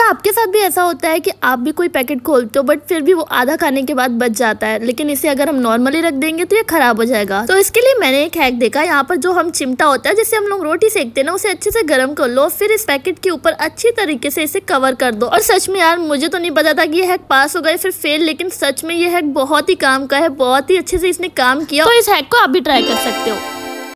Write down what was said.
क्या आपके साथ भी ऐसा होता है कि आप भी कोई पैकेट खोलते हो बट फिर भी वो आधा खाने के बाद बच जाता है लेकिन इसे अगर हम नॉर्मली रख देंगे तो ये खराब हो जाएगा तो इसके लिए मैंने एक हैक देखा यहाँ पर जो हम चिमटा होता है जिससे हम लोग रोटी सेकते हैं ना उसे अच्छे से गर्म कर लो फिर इस पैकेट के ऊपर अच्छी तरीके से इसे कवर कर दो और सच में यार मुझे तो नहीं पता था कि ये हैक पास हो गए फिर फेल लेकिन सच में ये हैक बहुत ही काम का है बहुत ही अच्छे से इसने काम किया तो इस हैक को आप भी ट्राई कर सकते हो